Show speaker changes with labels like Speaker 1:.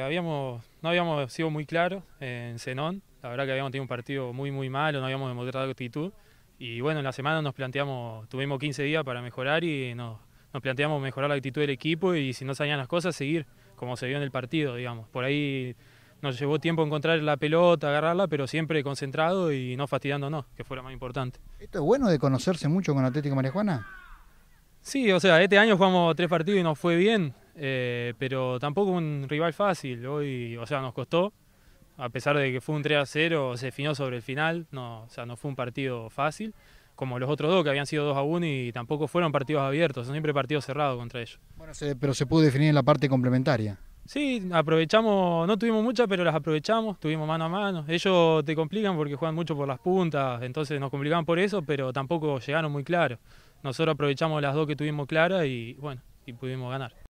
Speaker 1: Habíamos, no habíamos sido muy claros eh, en Zenón, la verdad que habíamos tenido un partido muy muy malo, no habíamos demostrado actitud y bueno, en la semana nos planteamos, tuvimos 15 días para mejorar y nos, planteamos mejorar la actitud del equipo y si no salían las cosas, seguir como se vio en el partido, digamos. Por ahí nos llevó tiempo encontrar la pelota, agarrarla, pero siempre concentrado y no fastidiándonos, que fuera más importante.
Speaker 2: ¿Esto es bueno de conocerse mucho con Atlético Marijuana?
Speaker 1: Sí, o sea, este año jugamos tres partidos y nos fue bien. Eh, pero tampoco un rival fácil. Hoy, o sea, nos costó, a pesar de que fue un 3 a 0, se definió sobre el final, no, o sea, no fue un partido fácil, como los otros dos que habían sido 2 a 1 y tampoco fueron partidos abiertos, son siempre partidos cerrados contra ellos.
Speaker 3: Bueno, pero se pudo definir en la parte complementaria.
Speaker 1: Sí, aprovechamos, no tuvimos muchas, pero las aprovechamos, tuvimos mano a mano. Ellos te complican porque juegan mucho por las puntas, entonces nos complicaban por eso, pero tampoco llegaron muy claros. Nosotros aprovechamos las dos que tuvimos claras y bueno, y pudimos ganar.